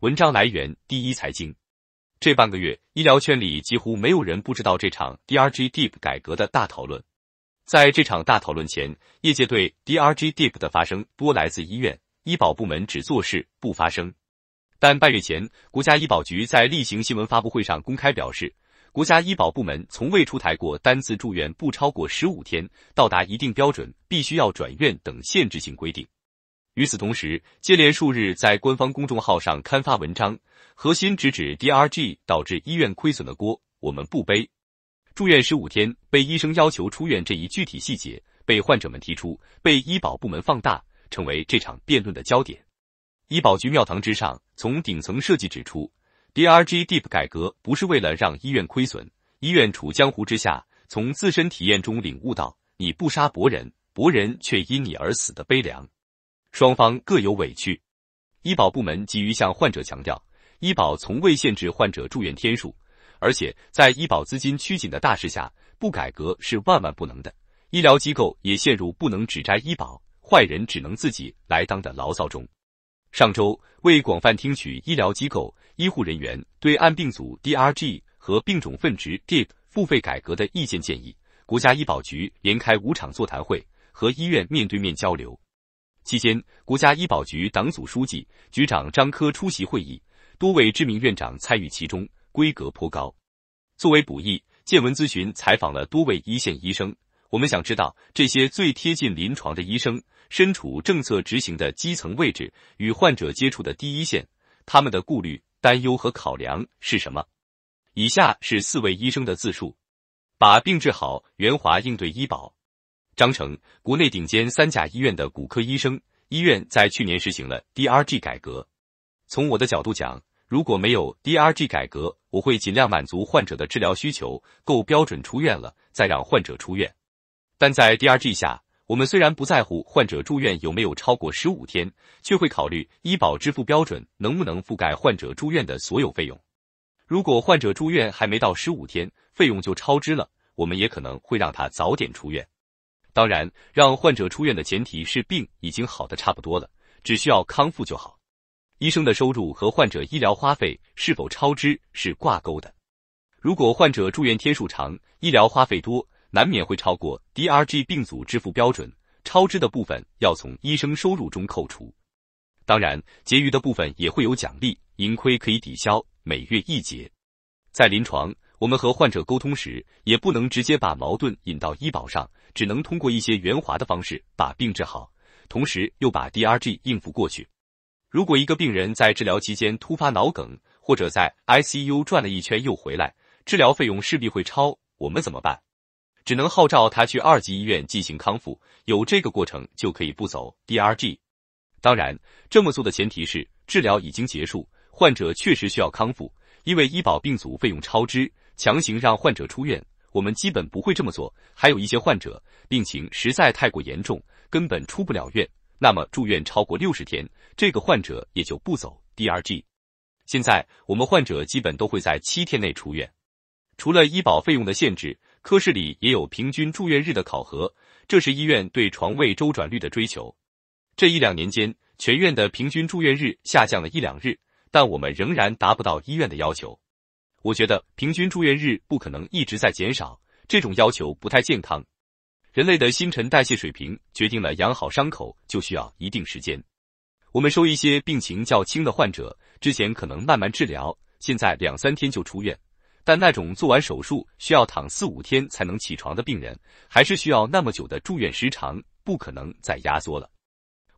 文章来源第一财经。这半个月，医疗圈里几乎没有人不知道这场 DRG Deep 改革的大讨论。在这场大讨论前，业界对 DRG Deep 的发生多来自医院，医保部门只做事不发声。但半月前，国家医保局在例行新闻发布会上公开表示，国家医保部门从未出台过单次住院不超过十五天、到达一定标准必须要转院等限制性规定。与此同时，接连数日在官方公众号上刊发文章，核心直指 DRG 导致医院亏损的锅我们不背。住院十五天被医生要求出院这一具体细节被患者们提出，被医保部门放大，成为这场辩论的焦点。医保局庙堂之上，从顶层设计指出，DRG deep 改革不是为了让医院亏损，医院处江湖之下，从自身体验中领悟到你不杀伯仁，伯仁却因你而死的悲凉。双方各有委屈，医保部门急于向患者强调，医保从未限制患者住院天数，而且在医保资金趋紧的大势下，不改革是万万不能的。医疗机构也陷入不能只摘医保，坏人只能自己来当的牢骚中。上周，为广泛听取医疗机构、医护人员对按病组 DRG 和病种分值 DIP 付费改革的意见建议，国家医保局连开五场座谈会，和医院面对面交流。期间，国家医保局党组书记、局长张科出席会议，多位知名院长参与其中，规格颇高。作为补益，见闻咨询采访了多位一线医生。我们想知道，这些最贴近临床的医生，身处政策执行的基层位置，与患者接触的第一线，他们的顾虑、担忧和考量是什么？以下是四位医生的自述：把病治好，圆滑应对医保。章程，国内顶尖三甲医院的骨科医生。医院在去年实行了 DRG 改革。从我的角度讲，如果没有 DRG 改革，我会尽量满足患者的治疗需求，够标准出院了再让患者出院。但在 DRG 下，我们虽然不在乎患者住院有没有超过十五天，却会考虑医保支付标准能不能覆盖患者住院的所有费用。如果患者住院还没到十五天，费用就超支了，我们也可能会让他早点出院。当然，让患者出院的前提是病已经好的差不多了，只需要康复就好。医生的收入和患者医疗花费是否超支是挂钩的。如果患者住院天数长，医疗花费多，难免会超过 DRG 病组支付标准，超支的部分要从医生收入中扣除。当然，结余的部分也会有奖励，盈亏可以抵消，每月一结。在临床。我们和患者沟通时，也不能直接把矛盾引到医保上，只能通过一些圆滑的方式把病治好，同时又把 DRG 应付过去。如果一个病人在治疗期间突发脑梗，或者在 ICU 转了一圈又回来，治疗费用势必会超，我们怎么办？只能号召他去二级医院进行康复，有这个过程就可以不走 DRG。当然，这么做的前提是治疗已经结束，患者确实需要康复，因为医保病组费用超支。强行让患者出院，我们基本不会这么做。还有一些患者病情实在太过严重，根本出不了院。那么住院超过六十天，这个患者也就不走 DRG。现在我们患者基本都会在七天内出院。除了医保费用的限制，科室里也有平均住院日的考核，这是医院对床位周转率的追求。这一两年间，全院的平均住院日下降了一两日，但我们仍然达不到医院的要求。我觉得平均住院日不可能一直在减少，这种要求不太健康。人类的新陈代谢水平决定了养好伤口就需要一定时间。我们收一些病情较轻的患者，之前可能慢慢治疗，现在两三天就出院。但那种做完手术需要躺四五天才能起床的病人，还是需要那么久的住院时长，不可能再压缩了。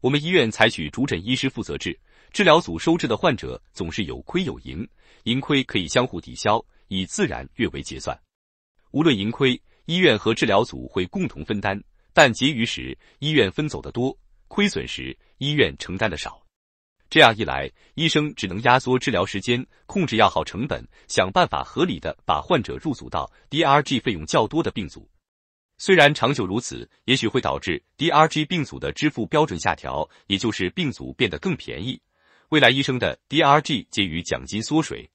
我们医院采取主诊医师负责制。治疗组收治的患者总是有亏有盈，盈亏可以相互抵消，以自然略为结算。无论盈亏，医院和治疗组会共同分担，但结余时医院分走的多，亏损时医院承担的少。这样一来，医生只能压缩治疗时间，控制药耗成本，想办法合理的把患者入组到 DRG 费用较多的病组。虽然长久如此，也许会导致 DRG 病组的支付标准下调，也就是病组变得更便宜。未来医生的 DRG 介于奖金缩水，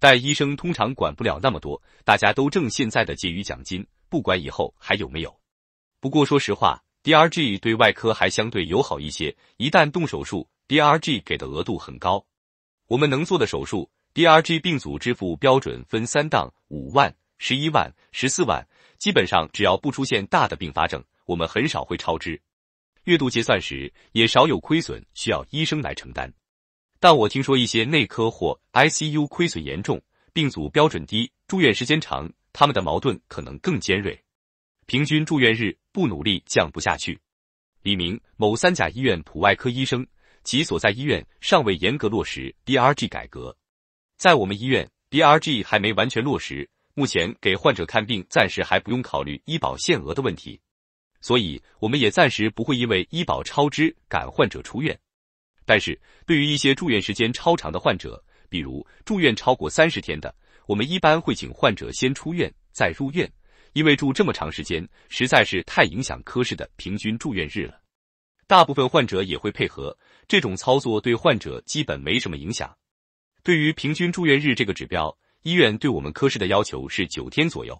但医生通常管不了那么多，大家都挣现在的结余奖金，不管以后还有没有。不过说实话，DRG 对外科还相对友好一些，一旦动手术，DRG 给的额度很高。我们能做的手术，DRG 病组支付标准分三档：五万、十一万、十四万。基本上只要不出现大的并发症，我们很少会超支。月度结算时也少有亏损需要医生来承担。但我听说一些内科或 ICU 亏损严重，病组标准低，住院时间长，他们的矛盾可能更尖锐。平均住院日不努力降不下去。李明，某三甲医院普外科医生，其所在医院尚未严格落实 DRG 改革。在我们医院，DRG 还没完全落实，目前给患者看病暂时还不用考虑医保限额的问题，所以我们也暂时不会因为医保超支赶患者出院。但是对于一些住院时间超长的患者，比如住院超过三十天的，我们一般会请患者先出院再入院，因为住这么长时间实在是太影响科室的平均住院日了。大部分患者也会配合这种操作，对患者基本没什么影响。对于平均住院日这个指标，医院对我们科室的要求是九天左右，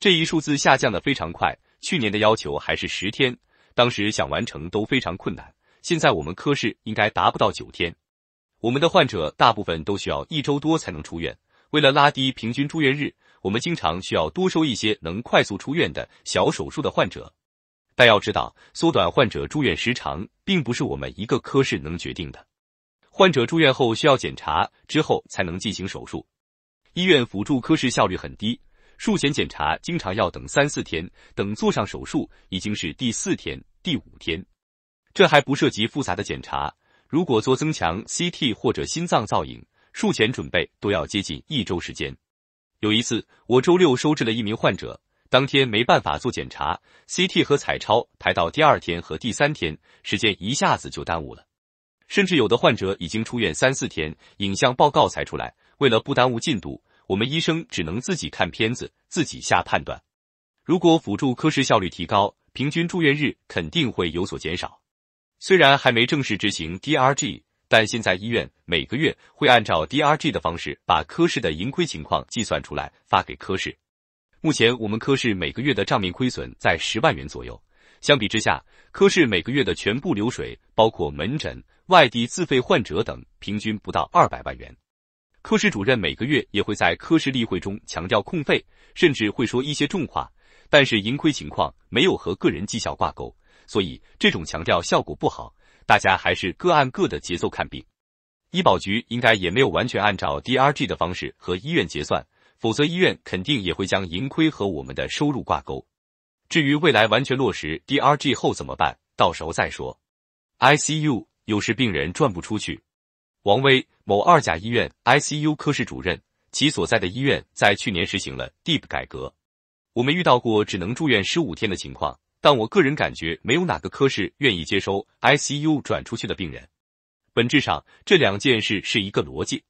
这一数字下降的非常快。去年的要求还是十天，当时想完成都非常困难。现在我们科室应该达不到九天，我们的患者大部分都需要一周多才能出院。为了拉低平均住院日，我们经常需要多收一些能快速出院的小手术的患者。但要知道，缩短患者住院时长并不是我们一个科室能决定的。患者住院后需要检查之后才能进行手术，医院辅助科室效率很低，术前检查经常要等三四天，等做上手术已经是第四天、第五天。这还不涉及复杂的检查，如果做增强 CT 或者心脏造影，术前准备都要接近一周时间。有一次，我周六收治了一名患者，当天没办法做检查，CT 和彩超排到第二天和第三天，时间一下子就耽误了。甚至有的患者已经出院三四天，影像报告才出来。为了不耽误进度，我们医生只能自己看片子，自己下判断。如果辅助科室效率提高，平均住院日肯定会有所减少。虽然还没正式执行 DRG，但现在医院每个月会按照 DRG 的方式把科室的盈亏情况计算出来发给科室。目前我们科室每个月的账面亏损在十万元左右。相比之下，科室每个月的全部流水，包括门诊、外地自费患者等，平均不到二百万元。科室主任每个月也会在科室例会中强调控费，甚至会说一些重话，但是盈亏情况没有和个人绩效挂钩。所以这种强调效果不好，大家还是各按各的节奏看病。医保局应该也没有完全按照 DRG 的方式和医院结算，否则医院肯定也会将盈亏和我们的收入挂钩。至于未来完全落实 DRG 后怎么办，到时候再说。ICU 有时病人转不出去。王威，某二甲医院 ICU 科室主任，其所在的医院在去年实行了 Deep 改革，我们遇到过只能住院十五天的情况。但我个人感觉，没有哪个科室愿意接收 ICU 转出去的病人。本质上，这两件事是一个逻辑。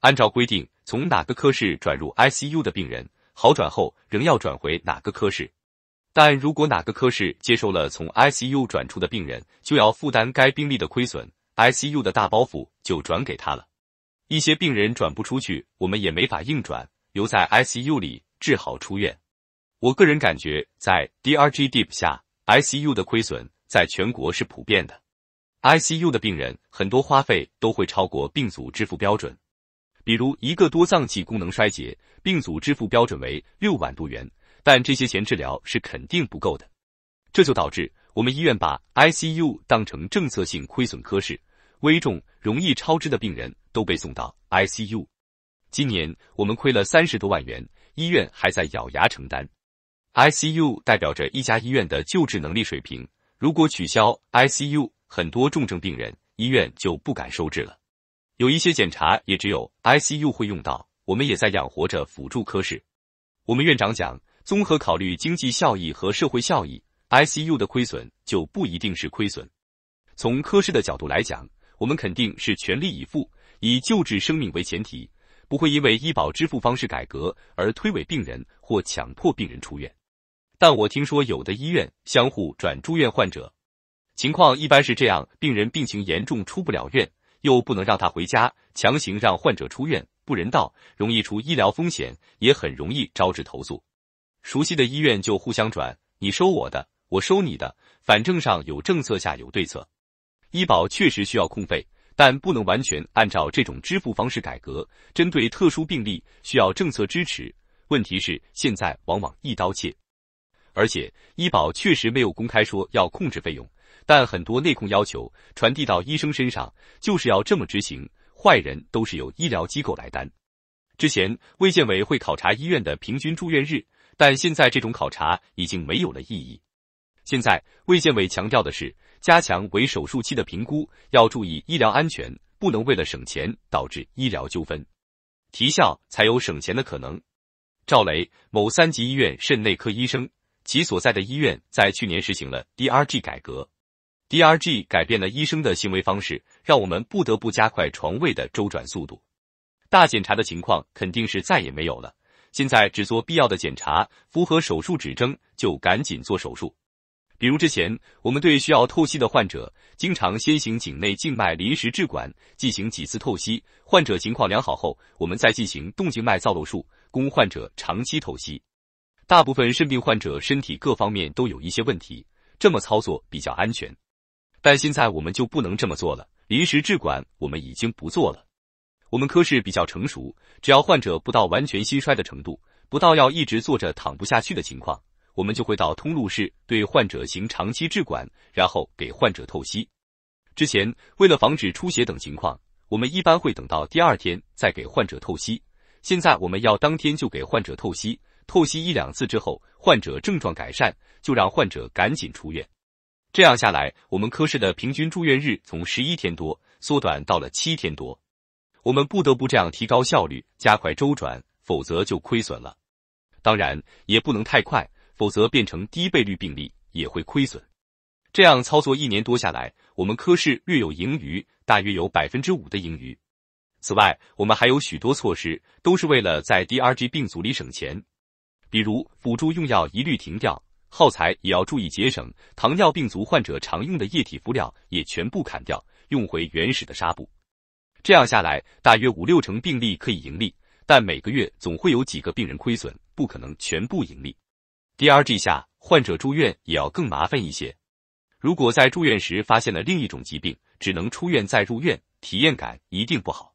按照规定，从哪个科室转入 ICU 的病人，好转后仍要转回哪个科室。但如果哪个科室接收了从 ICU 转出的病人，就要负担该病例的亏损，ICU 的大包袱就转给他了。一些病人转不出去，我们也没法硬转，留在 ICU 里治好出院。我个人感觉，在 DRG Deep 下 ICU 的亏损在全国是普遍的。ICU 的病人很多花费都会超过病组支付标准，比如一个多脏器功能衰竭病组支付标准为六万多元，但这些钱治疗是肯定不够的。这就导致我们医院把 ICU 当成政策性亏损科室，危重、容易超支的病人都被送到 ICU。今年我们亏了三十多万元，医院还在咬牙承担。ICU 代表着一家医院的救治能力水平。如果取消 ICU，很多重症病人医院就不敢收治了。有一些检查也只有 ICU 会用到。我们也在养活着辅助科室。我们院长讲，综合考虑经济效益和社会效益，ICU 的亏损就不一定是亏损。从科室的角度来讲，我们肯定是全力以赴，以救治生命为前提，不会因为医保支付方式改革而推诿病人或强迫病人出院。但我听说有的医院相互转住院患者，情况一般是这样：病人病情严重出不了院，又不能让他回家，强行让患者出院不人道，容易出医疗风险，也很容易招致投诉。熟悉的医院就互相转，你收我的，我收你的，反正上有政策下有对策。医保确实需要控费，但不能完全按照这种支付方式改革。针对特殊病例需要政策支持，问题是现在往往一刀切。而且医保确实没有公开说要控制费用，但很多内控要求传递到医生身上，就是要这么执行。坏人都是由医疗机构来担。之前卫健委会考察医院的平均住院日，但现在这种考察已经没有了意义。现在卫健委强调的是加强为手术期的评估，要注意医疗安全，不能为了省钱导致医疗纠纷，提效才有省钱的可能。赵雷，某三级医院肾内科医生。其所在的医院在去年实行了 DRG 改革，DRG 改变了医生的行为方式，让我们不得不加快床位的周转速度。大检查的情况肯定是再也没有了，现在只做必要的检查，符合手术指征就赶紧做手术。比如之前我们对需要透析的患者，经常先行颈内静脉临时置管进行几次透析，患者情况良好后，我们再进行动静脉造瘘术，供患者长期透析。大部分肾病患者身体各方面都有一些问题，这么操作比较安全。但现在我们就不能这么做了，临时置管我们已经不做了。我们科室比较成熟，只要患者不到完全心衰的程度，不到要一直坐着躺不下去的情况，我们就会到通路室对患者行长期置管，然后给患者透析。之前为了防止出血等情况，我们一般会等到第二天再给患者透析。现在我们要当天就给患者透析。透析一两次之后，患者症状改善，就让患者赶紧出院。这样下来，我们科室的平均住院日从十一天多缩短到了七天多。我们不得不这样提高效率，加快周转，否则就亏损了。当然，也不能太快，否则变成低倍率病例也会亏损。这样操作一年多下来，我们科室略有盈余，大约有百分之五的盈余。此外，我们还有许多措施，都是为了在 DRG 病组里省钱。比如辅助用药一律停掉，耗材也要注意节省。糖尿病足患者常用的液体敷料也全部砍掉，用回原始的纱布。这样下来，大约五六成病例可以盈利，但每个月总会有几个病人亏损，不可能全部盈利。DRG 下，患者住院也要更麻烦一些。如果在住院时发现了另一种疾病，只能出院再入院，体验感一定不好。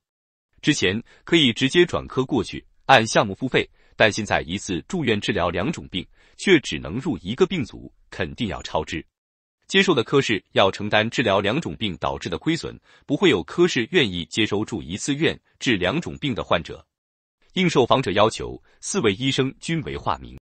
之前可以直接转科过去，按项目付费。但现在一次住院治疗两种病，却只能入一个病组，肯定要超支。接受的科室要承担治疗两种病导致的亏损，不会有科室愿意接收住一次院治两种病的患者。应受访者要求，四位医生均为化名。